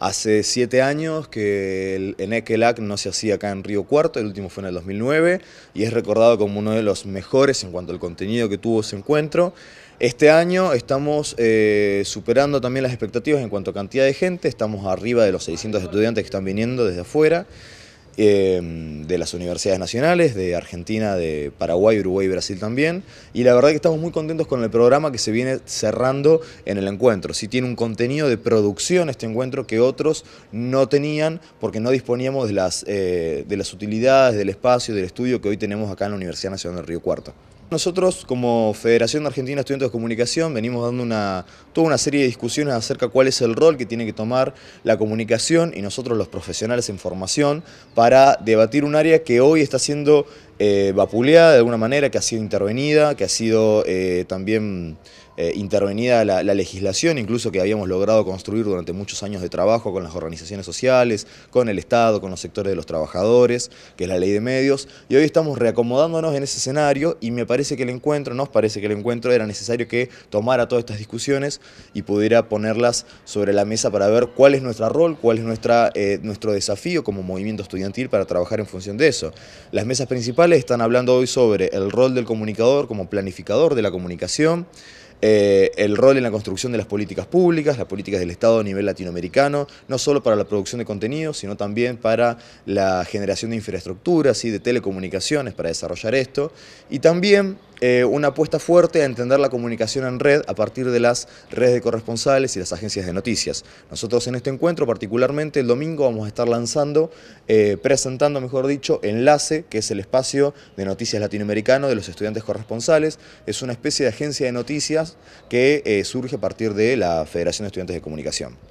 Hace siete años que el ENECELAC no se hacía acá en Río Cuarto, el último fue en el 2009 y es recordado como uno de los mejores en cuanto al contenido que tuvo ese encuentro. Este año estamos eh, superando también las expectativas en cuanto a cantidad de gente, estamos arriba de los 600 estudiantes que están viniendo desde afuera. Em, de las universidades nacionales, de Argentina, de Paraguay, Uruguay y Brasil también. Y la verdad que estamos muy contentos con el programa que se viene cerrando en el encuentro. si tiene un contenido de producción este encuentro que otros no tenían porque no disponíamos de las, eh, de las utilidades, del espacio, del estudio que hoy tenemos acá en la Universidad Nacional del Río Cuarto. Nosotros como Federación Argentina de Estudiantes de Comunicación venimos dando una, toda una serie de discusiones acerca de cuál es el rol que tiene que tomar la comunicación y nosotros los profesionales en formación para debatir un área que hoy está siendo eh, vapuleada de alguna manera, que ha sido intervenida, que ha sido eh, también eh, intervenida la, legislación, incluso que habíamos logrado construir durante muchos años de trabajo con las organizaciones sociales, con el Estado, con los sectores de los trabajadores, que es la ley de medios, y hoy estamos reacomodándonos en ese escenario y me parece que el encuentro, nos parece que el encuentro era necesario que tomara todas estas discusiones y pudiera ponerlas sobre la mesa para ver cuál es nuestro rol, cuál es nuestra, eh, nuestro desafío como movimiento estudiantil para trabajar en función de eso. Las mesas principales están hablando hoy sobre el rol del comunicador como planificador de la comunicación, eh, el rol en la construcción de las políticas públicas, las políticas del Estado a nivel latinoamericano, no solo para la producción de contenidos, sino también para la generación de infraestructuras y de telecomunicaciones para desarrollar esto, y también eh, una apuesta fuerte a entender la comunicación en red a partir de las redes de corresponsales y las agencias de noticias. Nosotros en este encuentro, particularmente el domingo, vamos a estar lanzando, eh, presentando, mejor dicho, Enlace, que es el espacio de noticias latinoamericano de los estudiantes corresponsales. Es una especie de agencia de noticias que eh, surge a partir de la Federación de Estudiantes de Comunicación.